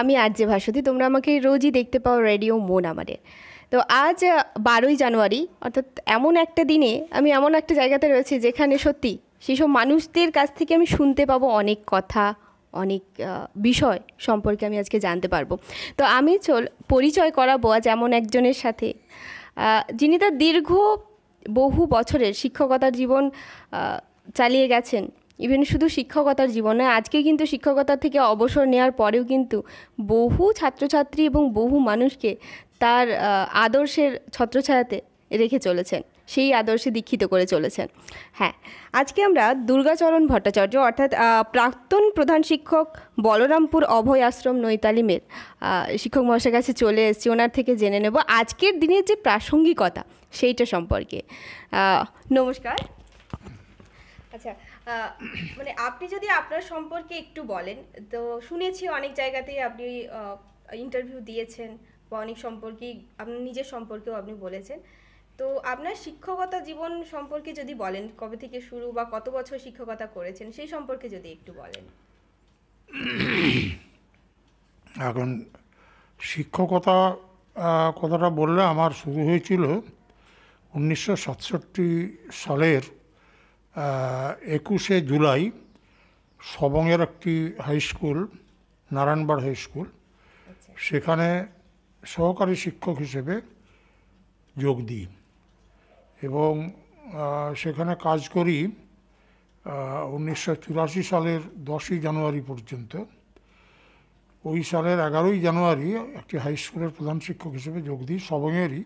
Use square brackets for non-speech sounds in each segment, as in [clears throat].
আমি আর যে ভাসতি তোমরা আমাকে রোজই দেখতে পাও রেডিও মন আমাদের তো আজ বারোই জানুয়ারি অর্থাৎ এমন একটা দিনে আমি এমন একটা জায়গাতে রয়েছি যেখানে সত্যি সেসব মানুষদের কাছ থেকে আমি শুনতে পাবো অনেক কথা অনেক বিষয় সম্পর্কে আমি আজকে জানতে পারবো তো আমি চল পরিচয় করাবো আজ এমন একজনের সাথে যিনি তার দীর্ঘ বহু বছরের শিক্ষকতার জীবন চালিয়ে গেছেন ইভেন শুধু শিক্ষকতার জীবনে আজকে কিন্তু শিক্ষকতা থেকে অবসর নেওয়ার পরেও কিন্তু বহু ছাত্রছাত্রী এবং বহু মানুষকে তার আদর্শের ছত্রছায়াতে রেখে চলেছেন সেই আদর্শে দীক্ষিত করে চলেছেন হ্যাঁ আজকে আমরা দুর্গাচরণ ভট্টাচার্য অর্থাৎ প্রাক্তন প্রধান শিক্ষক বলরামপুর অভয় আশ্রম নৈতালিমের শিক্ষক মহাশয়ের কাছে চলে এসেছি ওনার থেকে জেনে নেব আজকের দিনের যে প্রাসঙ্গিকতা সেইটা সম্পর্কে নমস্কার আচ্ছা মানে আপনি যদি আপনার সম্পর্কে একটু বলেন তো শুনেছি অনেক জায়গাতেই আপনি ইন্টারভিউ দিয়েছেন বা অনেক সম্পর্কেই আপনার নিজের সম্পর্কেও আপনি বলেছেন তো আপনার শিক্ষকতা জীবন সম্পর্কে যদি বলেন কবে থেকে শুরু বা কত বছর শিক্ষকতা করেছেন সেই সম্পর্কে যদি একটু বলেন এখন শিক্ষকতা কথাটা বললে আমার শুরু হয়েছিল উনিশশো সালের একুশে জুলাই সবংয়ের একটি হাই স্কুল নারায়ণবাড় হাই আচ্ছা। স্কুল সেখানে সহকারী শিক্ষক হিসেবে যোগ দিই এবং সেখানে কাজ করি উনিশশো সালের দশই জানুয়ারি পর্যন্ত ওই সালের এগারোই জানুয়ারি একটি হাই স্কুলের প্রধান শিক্ষক হিসেবে যোগ দিই সবংয়েরই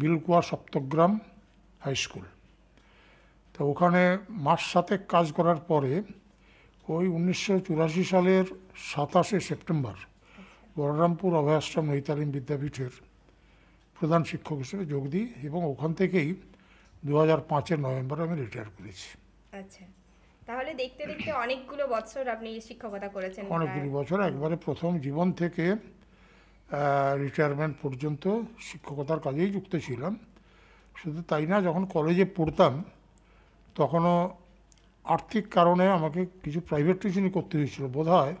বিলকুয়া সপ্তগ্রাম হাই স্কুল তো ওখানে মাস সাতেক কাজ করার পরে ওই উনিশশো সালের সাতাশে সেপ্টেম্বর বলরামপুর অভয়াশ্রম নৈতালিম বিদ্যাপীঠের প্রধান শিক্ষক হিসেবে যোগ দিই এবং ওখান থেকেই দু হাজার পাঁচের নভেম্বরে আমি রিটায়ার করেছি আচ্ছা তাহলে দেখতে দেখতে অনেকগুলো বছর আপনি শিক্ষকতা করেছেন অনেকগুলো বছর একবারে প্রথম জীবন থেকে রিটায়ারমেন্ট পর্যন্ত শিক্ষকতার কাজেই যুক্ত ছিলাম শুধু তাই না যখন কলেজে পড়তাম তখনও আর্থিক কারণে আমাকে কিছু প্রাইভেট টিউশনই করতে হয়েছিল বোধ হয়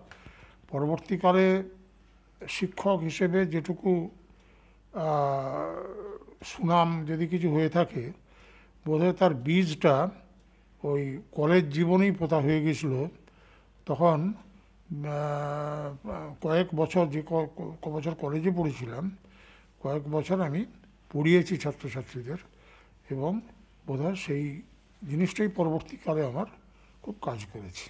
পরবর্তীকালে শিক্ষক হিসেবে যেটুকু সুনাম যদি কিছু হয়ে থাকে বোধহয় তার বীজটা ওই কলেজ জীবনেই পোতা হয়ে গেছিল তখন কয়েক বছর যে ক বছর কলেজে পড়েছিলাম কয়েক বছর আমি পড়িয়েছি ছাত্রছাত্রীদের এবং বোধহয় সেই জিনিসটাই পরবর্তীকালে আমার খুব কাজ করেছে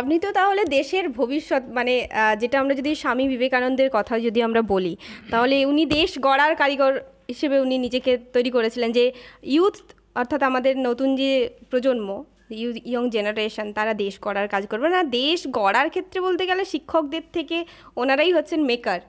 আপনি তো তাহলে দেশের ভবিষ্যৎ মানে যেটা আমরা যদি স্বামী বিবেকানন্দের কথা যদি আমরা বলি তাহলে উনি দেশ গড়ার কারিগর হিসেবে উনি নিজেকে তৈরি করেছিলেন যে ইউথ অর্থাৎ আমাদের নতুন যে প্রজন্ম ইয়ং জেনারেশন তারা দেশ গড়ার কাজ করবে না দেশ গড়ার ক্ষেত্রে বলতে গেলে শিক্ষকদের থেকে ওনারাই হচ্ছেন মেকার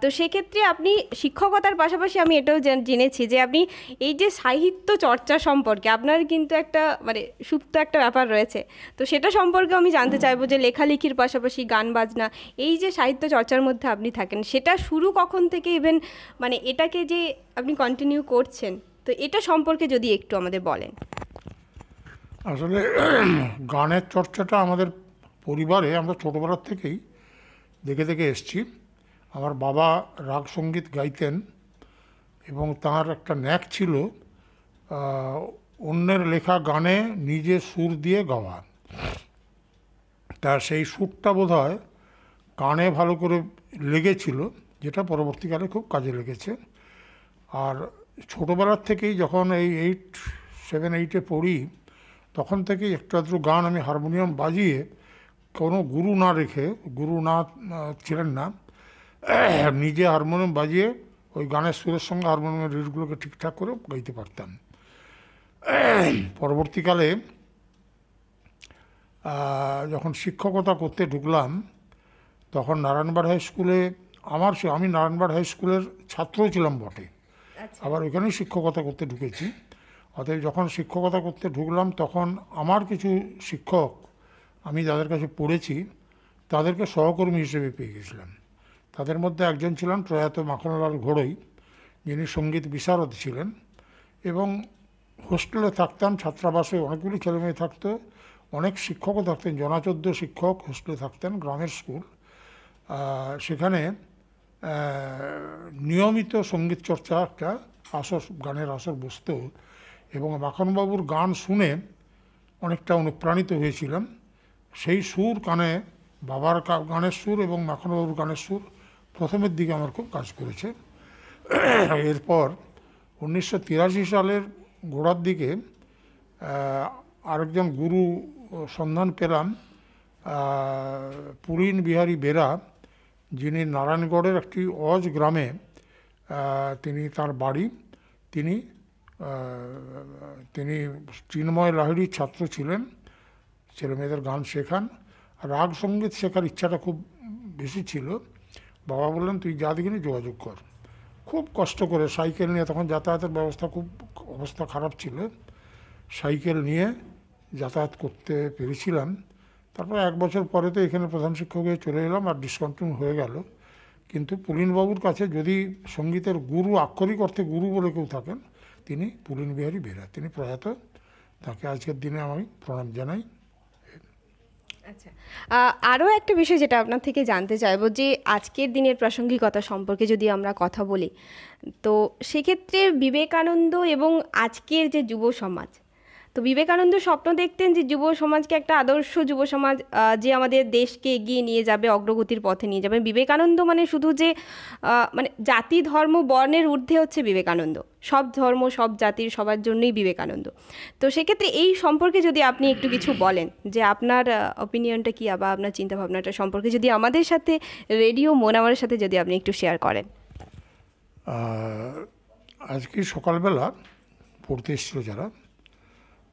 তো সেক্ষেত্রে আপনি শিক্ষকতার পাশাপাশি আমি এটাও জেনেছি যে আপনি এই যে সাহিত্য চর্চা সম্পর্কে আপনার কিন্তু একটা মানে সুপ্ত একটা ব্যাপার রয়েছে তো সেটা সম্পর্কে আমি জানতে চাইবো যে লেখালেখির পাশাপাশি গান বাজনা এই যে সাহিত্য চর্চার মধ্যে আপনি থাকেন সেটা শুরু কখন থেকে ইভেন মানে এটাকে যে আপনি কন্টিনিউ করছেন তো এটা সম্পর্কে যদি একটু আমাদের বলেন আসলে গানের চর্চাটা আমাদের পরিবারে আমরা ছোটোবেলার থেকেই দেখে দেখে এসছি আমার বাবা রাগ সঙ্গীত গাইতেন এবং তাঁর একটা ন্যাক ছিল অন্যের লেখা গানে নিজে সুর দিয়ে গাওয়া তা সেই সুরটা বোধ হয় কানে ভালো করে লেগেছিল যেটা পরবর্তীকালে খুব কাজে লেগেছে আর ছোটোবেলার থেকেই যখন এই এইট সেভেন এইটে পড়ি তখন থেকেই একটু আধটু গান আমি হারমোনিয়াম বাজিয়ে কোনো গুরু না রেখে গুরু না ছিলেন না [clears throat] নিজে হারমোনিয়াম বাজিয়ে ওই গানের সুরের সঙ্গে হারমোনিয়ামের রিডগুলোকে ঠিকঠাক করে গাইতে পারতাম [clears throat] পরবর্তীকালে যখন শিক্ষকতা করতে ঢুকলাম তখন নারায়ণবাড় হাই স্কুলে আমার আমি নারায়ণবাড় হাই স্কুলের ছাত্রও ছিলাম বটে আচ্ছা। আবার ওইখানেই শিক্ষকতা করতে ঢুকেছি অতএব যখন শিক্ষকতা করতে ঢুকলাম তখন আমার কিছু শিক্ষক আমি যাদের কাছে পড়েছি তাদেরকে সহকর্মী হিসেবে পেয়ে গেছিলাম তাদের মধ্যে একজন ছিলেন প্রয়াত মাখনলাল ঘোড়ই যিনি সঙ্গীত বিশারদ ছিলেন এবং হোস্টেলে থাকতাম ছাত্রাবাসে অনেকগুলি ছেলেমেয়ে থাকতো অনেক শিক্ষকও থাকতেন জনাচোদ্দ শিক্ষক হোস্টেলে থাকতেন গ্রামের স্কুল সেখানে নিয়মিত সঙ্গীত চর্চা একটা আসর গানের আসর বসত এবং মাখনবাবুর গান শুনে অনেকটা অনুপ্রাণিত হয়েছিলাম সেই সুর কানে বাবার গানের সুর এবং মাখনবাবুর গানের সুর প্রথমের দিকে আমার খুব কাজ করেছে এরপর উনিশশো সালের গোড়ার দিকে আরেকজন গুরু সন্ধান পেলাম পুরীন বিহারী বেরা যিনি নারায়ণগড়ের একটি অজ গ্রামে তিনি তার বাড়ি তিনি তিনি চিন্ময় লাহিড়ির ছাত্র ছিলেন ছেলেমেয়েদের গান শেখান রাগ সঙ্গীত শেখার ইচ্ছাটা খুব বেশি ছিল বাবা বললেন তুই যা দিকে যোগাযোগ কর খুব কষ্ট করে সাইকেল নিয়ে তখন যাতায়াতের ব্যবস্থা খুব অবস্থা খারাপ ছিল সাইকেল নিয়ে যাতায়াত করতে পেরেছিলাম তারপর এক বছর পরে তো এখানে প্রধান শিক্ষক হয়ে চলে এলাম আর ডিসকন্টিনিউ হয়ে গেল কিন্তু পুলিনবাবুর কাছে যদি সঙ্গীতের গুরু আক্ষরিক অর্থে গুরু বলে কেউ থাকেন তিনি পুলিন বিহারী বেরা তিনি প্রয়াত তাকে আজকের দিনে আমি প্রণাম জানাই আচ্ছা আরও একটা বিষয় যেটা আপনার থেকে জানতে চাইব যে আজকের দিনের প্রাসঙ্গিকতা সম্পর্কে যদি আমরা কথা বলি তো সেক্ষেত্রে বিবেকানন্দ এবং আজকের যে যুব সমাজ তো বিবেকানন্দ স্বপ্ন দেখতেন যে যুব সমাজকে একটা আদর্শ যুব সমাজ যে আমাদের দেশকে এগিয়ে নিয়ে যাবে অগ্রগতির পথে নিয়ে যাবে বিবেকানন্দ মানে শুধু যে মানে জাতি ধর্ম বর্ণের ঊর্ধ্বে হচ্ছে বিবেকানন্দ সব ধর্ম সব জাতির সবার জন্যই বিবেকানন্দ তো সেক্ষেত্রে এই সম্পর্কে যদি আপনি একটু কিছু বলেন যে আপনার অপিনিয়নটা কী আবার আপনার চিন্তাভাবনাটা সম্পর্কে যদি আমাদের সাথে রেডিও মোনামারের সাথে যদি আপনি একটু শেয়ার করেন আজকে সকালবেলা পড়তে এসেছিল যারা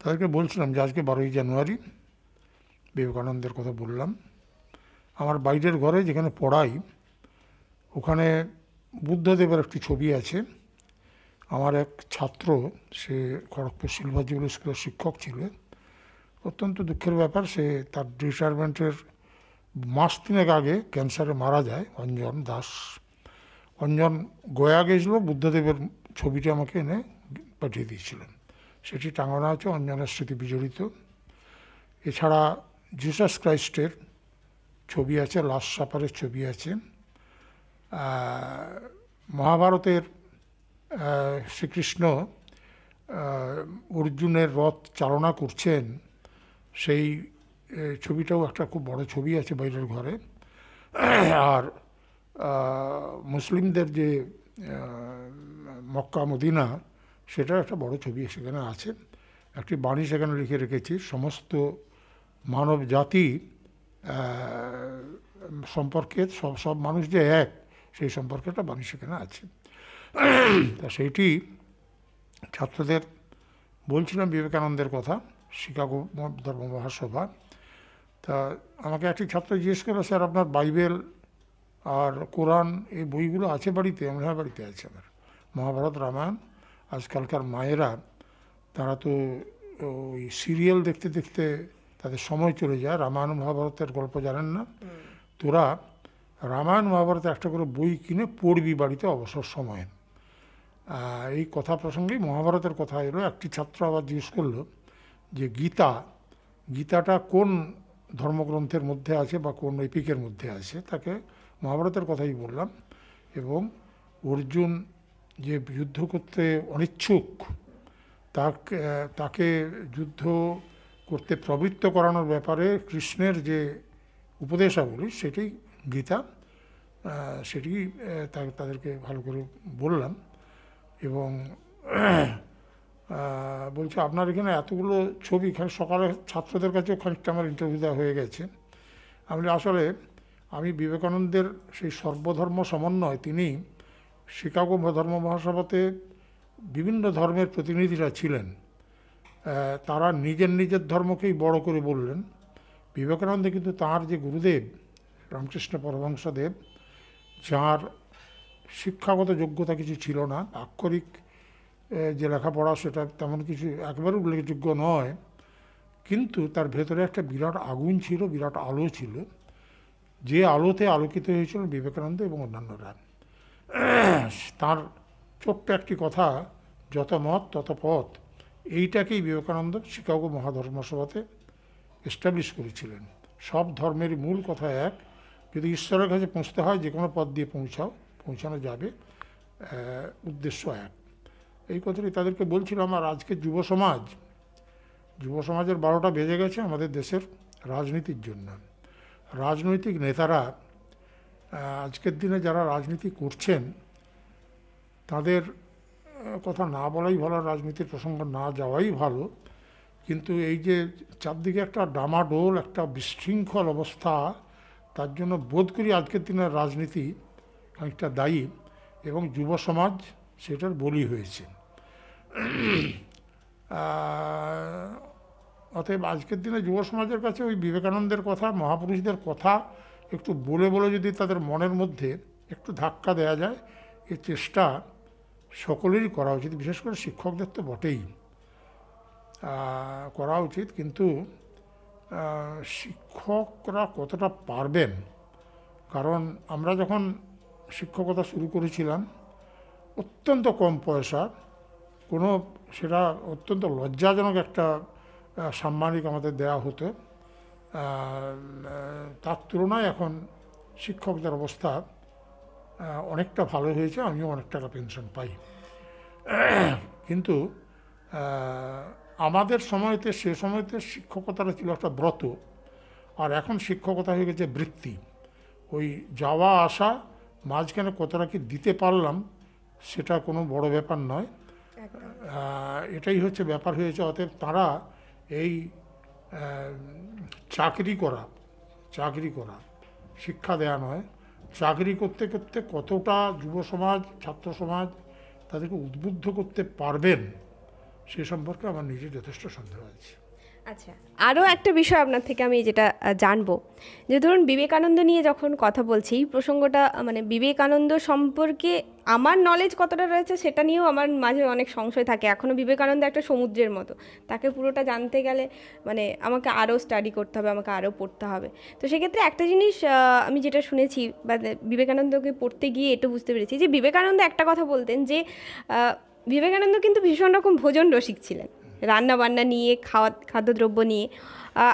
তাদেরকে বলছিলাম যে আজকে বারোই জানুয়ারি বিবেকানন্দের কথা বললাম আমার বাইরের ঘরে যেখানে পড়াই ওখানে বুদ্ধদেবের একটি ছবি আছে আমার এক ছাত্র সে খড়গপুর সিলভার জুয়েল স্কুলের শিক্ষক ছিল অত্যন্ত দুঃখের ব্যাপার সে তার রিটায়ারমেন্টের মাস তিনেক আগে ক্যান্সারে মারা যায় অঞ্জন দাস অঞ্জন গয়া গেছিল বুদ্ধদেবের ছবিটি আমাকে এনে পাঠিয়ে দিয়েছিলেন সেটি টাঙানো আছে অঞ্জনার স্মৃতি বিজড়িত এছাড়া জিসাস ক্রাইস্টের ছবি আছে লাস্ট সাপারের ছবি আছে মহাভারতের শ্রীকৃষ্ণ অর্জুনের রথ চালনা করছেন সেই ছবিটাও একটা খুব বড় ছবি আছে বাইরের ঘরে আর মুসলিমদের যে মক্কা মদিনা সেটার একটা বড় ছবি সেখানে আছে একটি বাণী সেখানে লিখে রেখেছি সমস্ত মানব জাতি সম্পর্কে সব সব মানুষ যে এক সেই সম্পর্কে একটা বাণী সেখানে আছে তা সেইটি ছাত্রদের বলছিলাম বিবেকানন্দের কথা শিকাগো ধর্ম মহাসভা তা আমাকে একটি ছাত্র জিজ্ঞেস করলো স্যার আপনার বাইবেল আর কোরআন এই বইগুলো আছে বাড়িতে আমার হ্যাঁ, বাড়িতে আছে আমার মহাভারত রামায়ণ আজকালকার মায়েরা তারা তো ওই সিরিয়াল দেখতে দেখতে তাদের সময় চলে যায় রামায়ণ মহাভারতের গল্প জানেন না তোরা রামায়ণ মহাভারতে একটা করে বই কিনে পড়বি বাড়িতে অবসর সময়ে এই কথা প্রসঙ্গে মহাভারতের কথা এলো একটি ছাত্র আবার জিজ্ঞেস করলো যে গীতা গীতাটা কোন ধর্মগ্রন্থের মধ্যে আছে বা কোন এপিকের মধ্যে আছে তাকে মহাভারতের কথাই বললাম এবং অর্জুন যে যুদ্ধ করতে অনিচ্ছুক তাকে তাকে যুদ্ধ করতে প্রবৃত্ত করানোর ব্যাপারে কৃষ্ণের যে উপদেশাবলী সেটি গীতা সেটি তাদেরকে ভালো করে বললাম এবং বলছি আপনার এখানে এতগুলো ছবি এখানে সকালে ছাত্রদের কাছেও খানিকটা আমার ইন্টারভিউ দেওয়া হয়ে গেছে আমি আসলে আমি বিবেকানন্দের সেই সর্বধর্ম সমন্বয় তিনি শিকাগো ধর্ম মহাসভাতে বিভিন্ন ধর্মের প্রতিনিধিরা ছিলেন তারা নিজের নিজের ধর্মকেই বড় করে বললেন বিবেকানন্দ কিন্তু তার যে গুরুদেব রামকৃষ্ণ পরমহংসদেব যার শিক্ষাগত যোগ্যতা কিছু ছিল না আক্ষরিক যে লেখাপড়া সেটা তেমন কিছু একবারে উল্লেখযোগ্য নয় কিন্তু তার ভেতরে একটা বিরাট আগুন ছিল বিরাট আলো ছিল যে আলোতে আলোকিত হয়েছিল বিবেকানন্দ এবং অন্যান্যরা তাঁর ছোট্ট একটি কথা যত মত তত পথ এইটাকেই বিবেকানন্দ শিকাগো মহাধর্মসভাতে এস্টাবলিশ করেছিলেন সব ধর্মের মূল কথা এক যদি ঈশ্বরের কাছে পৌঁছতে হয় যে কোনো পথ দিয়ে পৌঁছাও পৌঁছানো যাবে উদ্দেশ্য এক এই কথাটি তাদেরকে বলছিলাম আর আজকে যুব সমাজ যুব সমাজের বারোটা বেজে গেছে আমাদের দেশের রাজনীতির জন্য রাজনৈতিক নেতারা আজকের দিনে যারা রাজনীতি করছেন তাদের কথা না বলাই ভালো রাজনীতির প্রসঙ্গ না যাওয়াই ভালো কিন্তু এই যে চারদিকে একটা ডামাডোল একটা বিশৃঙ্খল অবস্থা তার জন্য বোধ করি আজকের দিনের রাজনীতি খানিকটা দায়ী এবং যুব সমাজ সেটার বলি হয়েছে অতএব আজকের দিনে যুব সমাজের কাছে ওই বিবেকানন্দের কথা মহাপুরুষদের কথা একটু বলে বলে যদি তাদের মনের মধ্যে একটু ধাক্কা দেয়া যায় এই চেষ্টা সকলেরই করা উচিত বিশেষ করে শিক্ষকদের তো বটেই করা উচিত কিন্তু শিক্ষকরা কতটা পারবেন কারণ আমরা যখন শিক্ষকতা শুরু করেছিলাম অত্যন্ত কম পয়সা কোনো সেটা অত্যন্ত লজ্জাজনক একটা সাম্মানিক আমাদের দেয়া হতো তার তুলনায় এখন শিক্ষকদের অবস্থা অনেকটা ভালো হয়েছে আমিও অনেক টাকা পেনশন পাই কিন্তু আমাদের সময়তে সে সময়তে শিক্ষকতাটা ছিল একটা ব্রত আর এখন শিক্ষকতা হয়ে গেছে বৃত্তি ওই যাওয়া আসা মাঝখানে কতটা কি দিতে পারলাম সেটা কোনো বড় ব্যাপার নয় এটাই হচ্ছে ব্যাপার হয়েছে অতএব তারা এই চাকরি করা চাকরি করা শিক্ষা দেয়া নয় চাকরি করতে করতে কতটা যুব সমাজ ছাত্র সমাজ তাদেরকে উদ্বুদ্ধ করতে পারবেন সে সম্পর্কে আমার নিজে যথেষ্ট সন্দেহ আছে আচ্ছা আরও একটা বিষয় আপনার থেকে আমি যেটা জানবো যে ধরুন বিবেকানন্দ নিয়ে যখন কথা বলছি এই প্রসঙ্গটা মানে বিবেকানন্দ সম্পর্কে আমার নলেজ কতটা রয়েছে সেটা নিয়েও আমার মাঝে অনেক সংশয় থাকে এখনও বিবেকানন্দ একটা সমুদ্রের মতো তাকে পুরোটা জানতে গেলে মানে আমাকে আরও স্টাডি করতে হবে আমাকে আরও পড়তে হবে তো সেক্ষেত্রে একটা জিনিস আমি যেটা শুনেছি বা বিবেকানন্দকে পড়তে গিয়ে এটা বুঝতে পেরেছি যে বিবেকানন্দ একটা কথা বলতেন যে বিবেকানন্দ কিন্তু ভীষণ রকম ভোজন রসিক ছিলেন রান্না বান্না নিয়ে খাওয়া খাদ্যদ্রব্য নিয়ে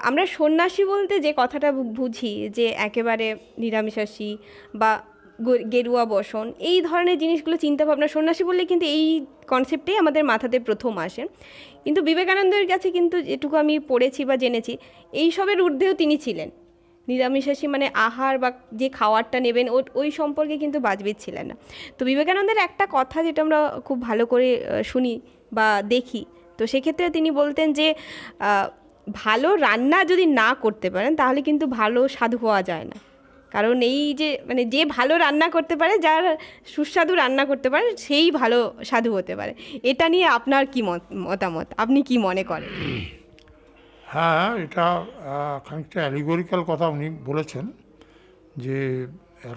আমরা সন্ন্যাসী বলতে যে কথাটা বুঝি যে একেবারে নিরামিষাসী বা গেরুয়া বসন এই ধরনের জিনিসগুলো চিন্তাভাবনা সন্ন্যাসী বললে কিন্তু এই কনসেপ্টেই আমাদের মাথাতে প্রথম আসে কিন্তু বিবেকানন্দের কাছে কিন্তু যেটুকু আমি পড়েছি বা জেনেছি এই সবের ঊর্ধ্বেও তিনি ছিলেন নিরামিষাসী মানে আহার বা যে খাওয়ারটা নেবেন ওই সম্পর্কে কিন্তু বাজবিদ ছিলেন না তো বিবেকানন্দের একটা কথা যেটা আমরা খুব ভালো করে শুনি বা দেখি তো সেক্ষেত্রে তিনি বলতেন যে ভালো রান্না যদি না করতে পারেন তাহলে কিন্তু ভালো সাধু হওয়া যায় না কারণ এই যে মানে যে ভালো রান্না করতে পারে যার সুস্বাদু রান্না করতে পারে সেই ভালো সাধু হতে পারে এটা নিয়ে আপনার কি মতামত আপনি কি মনে করেন হ্যাঁ এটা খানিকটা অ্যালিগোরিক্যাল কথা উনি বলেছেন যে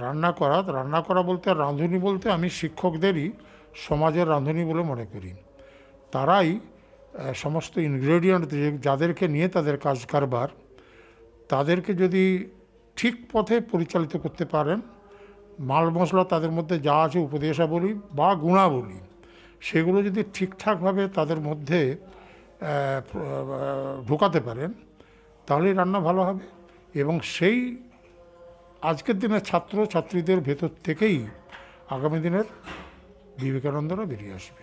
রান্না করা রান্না করা বলতে রাঁধুনি বলতে আমি শিক্ষকদেরই সমাজের রাঁধুনি বলে মনে করি তারাই সমস্ত ইনগ্রেডিয়েন্ট যাদেরকে নিয়ে তাদের কাজ কারবার তাদেরকে যদি ঠিক পথে পরিচালিত করতে পারেন মাল মশলা তাদের মধ্যে যা আছে উপদেশাবলী বা গুণাবলী সেগুলো যদি ঠিকঠাকভাবে তাদের মধ্যে ঢোকাতে পারেন তাহলেই রান্না ভালো হবে এবং সেই আজকের দিনের ছাত্র ছাত্রীদের ভেতর থেকেই আগামী দিনের বিবেকানন্দরা বেরিয়ে আসবে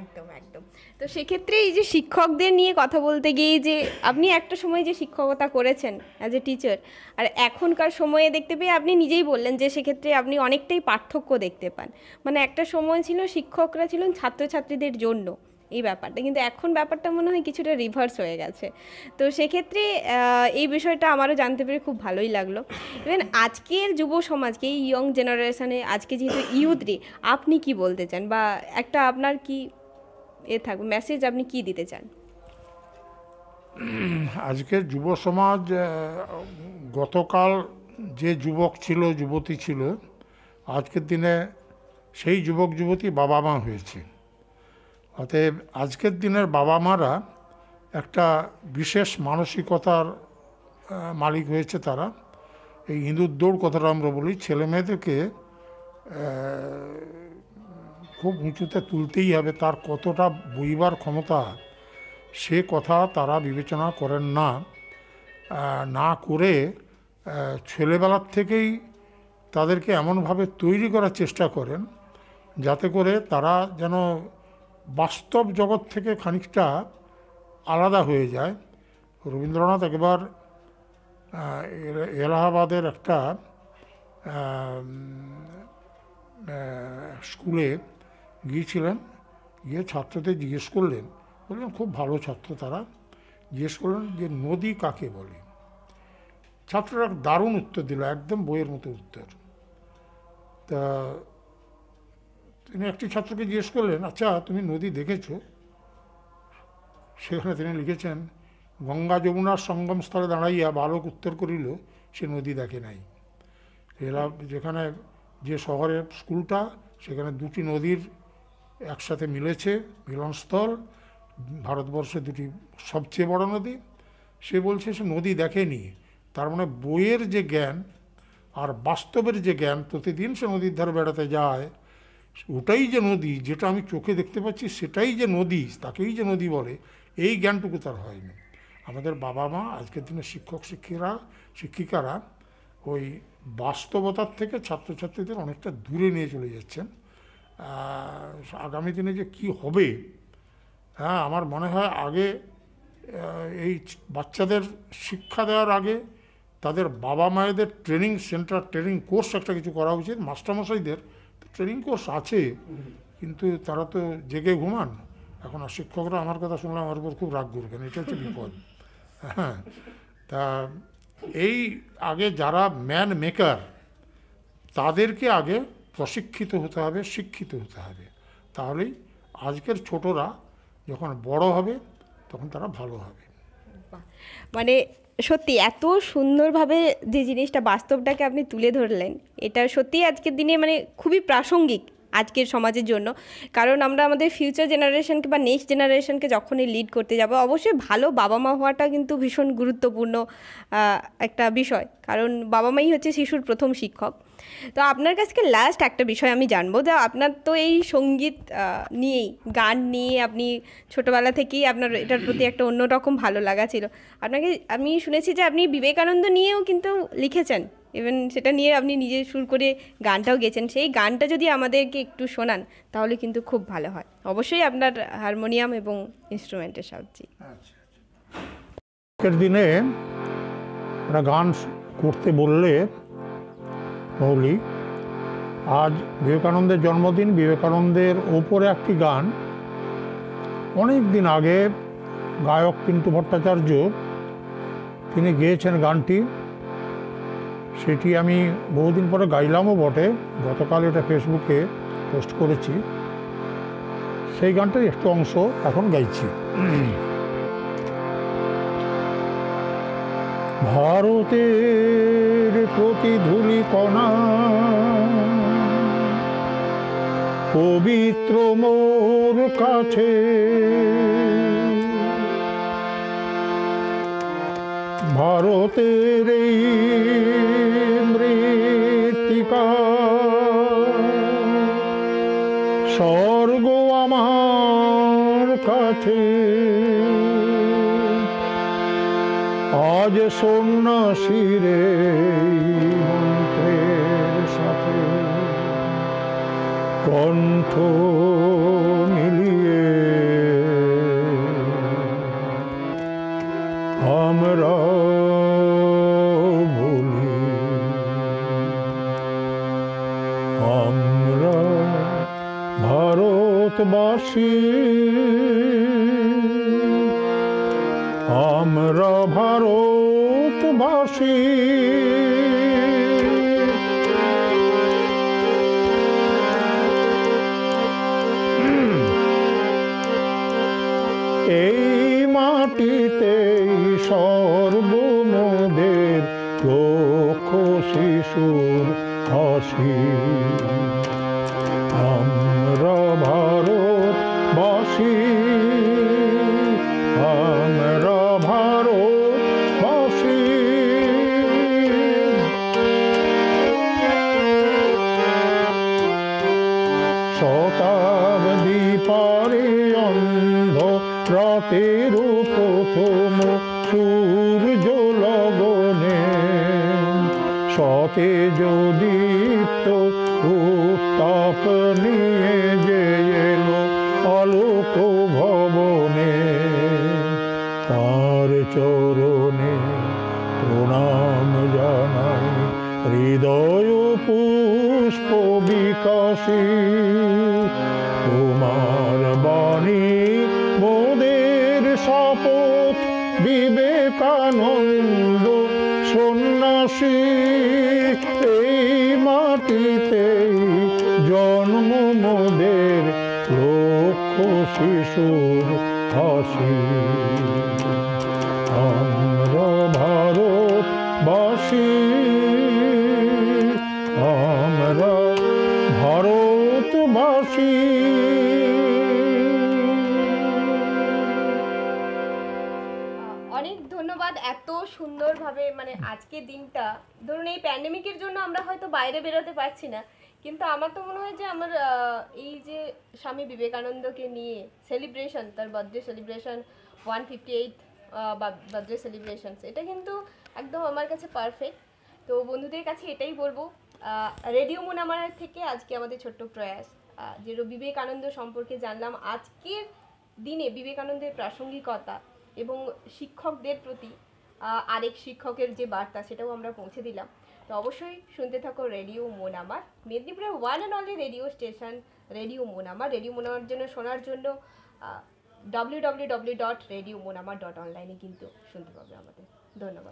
একদম একদম তো সেক্ষেত্রে এই যে শিক্ষকদের নিয়ে কথা বলতে গিয়ে যে আপনি একটা সময় যে শিক্ষকতা করেছেন অ্যাজ এ টিচার আর এখনকার সময়ে দেখতে পেয়ে আপনি নিজেই বললেন যে সেক্ষেত্রে আপনি অনেকটাই পার্থক্য দেখতে পান মানে একটা সময় ছিল শিক্ষকরা ছিলেন ছাত্রছাত্রীদের জন্য এই ব্যাপারটা কিন্তু এখন ব্যাপারটা মনে হয় কিছুটা রিভার্স হয়ে গেছে তো সেক্ষেত্রে এই বিষয়টা আমারও জানতে পেরে খুব ভালোই লাগলো ইভেন আজকের যুব সমাজকে এই ইয়ং জেনারেশনে আজকে যেহেতু ইউথ রে আপনি কি বলতে চান বা একটা আপনার কি এ থাকবে মেসেজ আপনি কি দিতে চান আজকের যুব সমাজ গতকাল যে যুবক ছিল যুবতী ছিল আজকের দিনে সেই যুবক যুবতী বাবা মা হয়েছে অতএব আজকের দিনের বাবা মারা একটা বিশেষ মানসিকতার মালিক হয়েছে তারা এই হিন্দুর দৌড় কথাটা আমরা বলি ছেলে মেয়েদেরকে খুব উঁচুতে তুলতেই হবে তার কতটা বইবার ক্ষমতা সে কথা তারা বিবেচনা করেন না না করে ছেলেবেলার থেকেই তাদেরকে এমনভাবে তৈরি করার চেষ্টা করেন যাতে করে তারা যেন বাস্তব জগৎ থেকে খানিকটা আলাদা হয়ে যায় রবীন্দ্রনাথ একবার এলাহাবাদের একটা স্কুলে গিয়েছিলেন গিয়ে ছাত্রদের জিজ্ঞেস করলেন বললেন খুব ভালো ছাত্র তারা জিজ্ঞেস করলেন যে নদী কাকে বলে ছাত্ররা দারুণ উত্তর দিল একদম বইয়ের মতো উত্তর তা তিনি একটি ছাত্রকে জিজ্ঞেস করলেন আচ্ছা তুমি নদী দেখেছো সেখানে তিনি লিখেছেন গঙ্গা যমুনার সঙ্গমস্থলে দাঁড়াইয়া বালক উত্তর করিল সে নদী দেখে নাই এরা যেখানে যে শহরের স্কুলটা সেখানে দুটি নদীর একসাথে মিলেছে মিলনস্থল ভারতবর্ষে দুটি সবচেয়ে বড় নদী সে বলছে সে নদী দেখেনি তার মানে বইয়ের যে জ্ঞান আর বাস্তবের যে জ্ঞান প্রতিদিন সে নদীর ধারে বেড়াতে যায় ওটাই যে নদী যেটা আমি চোখে দেখতে পাচ্ছি সেটাই যে নদী তাকেই যে নদী বলে এই জ্ঞানটুকু তার হয়নি আমাদের বাবা মা আজকের দিনে শিক্ষক শিক্ষিকা শিক্ষিকারা ওই বাস্তবতার থেকে ছাত্রছাত্রীদের অনেকটা দূরে নিয়ে চলে যাচ্ছেন আগামী দিনে যে কি হবে হ্যাঁ আমার মনে হয় আগে এই বাচ্চাদের শিক্ষা দেওয়ার আগে তাদের বাবা মায়েদের ট্রেনিং সেন্টার ট্রেনিং কোর্স একটা কিছু করা উচিত মাস্টারমশাইদের ট্রেনিং কোর্স আছে কিন্তু তারা তো জেগে ঘুমান এখন আর শিক্ষকরা আমার কথা শুনলে আমার উপর খুব রাগ করবেন এটা হচ্ছে বিপদ হ্যাঁ তা এই আগে যারা ম্যান মেকার তাদেরকে আগে প্রশিক্ষিত হতে হবে শিক্ষিত হতে হবে তাহলেই আজকের ছোটরা যখন বড় হবে তখন তারা ভালো হবে মানে সত্যি এত সুন্দরভাবে যে জিনিসটা বাস্তবটাকে আপনি তুলে ধরলেন এটা সত্যি আজকের দিনে মানে খুবই প্রাসঙ্গিক আজকের সমাজের জন্য কারণ আমরা আমাদের ফিউচার জেনারেশনকে বা নেক্সট জেনারেশনকে যখনই লিড করতে যাব অবশ্যই ভালো বাবা মা হওয়াটা কিন্তু ভীষণ গুরুত্বপূর্ণ একটা বিষয় কারণ বাবা মাই হচ্ছে শিশুর প্রথম শিক্ষক তো আপনার কাছ থেকে লাস্ট একটা বিষয় আমি জানবো যে আপনার তো এই সঙ্গীত নিয়েই গান নিয়ে আপনি ছোটোবেলা থেকেই আপনার এটার প্রতি একটা অন্যরকম ভালো লাগা ছিল আপনাকে আমি শুনেছি যে আপনি বিবেকানন্দ নিয়েও কিন্তু লিখেছেন ইভেন সেটা নিয়ে আপনি নিজে সুর করে গানটাও গেছেন সেই গানটা যদি আমাদেরকে একটু শোনান তাহলে কিন্তু খুব ভালো হয় অবশ্যই আপনার হারমোনিয়াম এবং ইনস্ট্রুমেন্টের সাহায্যে আজকের আচ্ছা, আচ্ছা। দিনে গান করতে বললে মৌলি আজ বিবেকানন্দের জন্মদিন বিবেকানন্দের ওপরে একটি গান অনেক দিন আগে গায়ক পিন্টু ভট্টাচার্য তিনি গেয়েছেন গানটি সেটি আমি বহুদিন পরে গাইলামও বটে গতকাল এটা ফেসবুকে পোস্ট করেছি সেই গানটার একটু অংশ এখন গাইছি ভারতের প্রতিধুলি কণা পবিত্র মোর কাছে ভারতের এই মৃত্তিকা সব সন্ন্যাসীরে মন্ত্রের সাথে কণ্ঠ মিলিয়ে আমরা বলি আমরা ভারতবাসী আমরা ভারত she শতাব্দী পারে অন্ধ রথের প্রথম সূর্য লগনে সতে যদীপ্ত উত্তাপ নিয়ে যে এলো অলোক ভবনে তার চরণে প্রণাম জানাই হৃদয় পুষ্প বিকাশী আমার বাণী মোদের শপথ বিবেকানন্দ সন্ন্যাসী এই মাটিতে জন্ম মোদের লক্ষ শিশুর হাসি কিভাবে মানে আজকে দিনটা ধরুন এই প্যান্ডেমিকের জন্য আমরা হয়তো বাইরে বেরোতে পারছি না কিন্তু আমার তো মনে হয় যে আমার এই যে স্বামী বিবেকানন্দকে নিয়ে সেলিব্রেশন তার birthday celebration one fifty eight birthday celebrations এটা কিন্তু একদম আমার কাছে পারফেক্ট তো বন্ধুদের কাছে এটাই বলবো রেডিও মোনামার থেকে আজকে আমাদের ছোট্ট প্রয়াস যে বিবেকানন্দ সম্পর্কে জানলাম আজকের দিনে বিবেকানন্দের প্রাসঙ্গিকতা এবং শিক্ষকদের প্রতি আরেক শিক্ষকের যে বার্তা সেটাও আমরা পৌঁছে দিলাম তো অবশ্যই শুনতে থাকো রেডিও মন আমার মেদিনীপুরের one and only radio station radio মন আমার রেডিও মন আমার জন্য শোনার জন্য W W W dot radio মন আমার ডট অনলাইনে কিন্তু শুনতে পাবে আমাদের ধন্যবাদ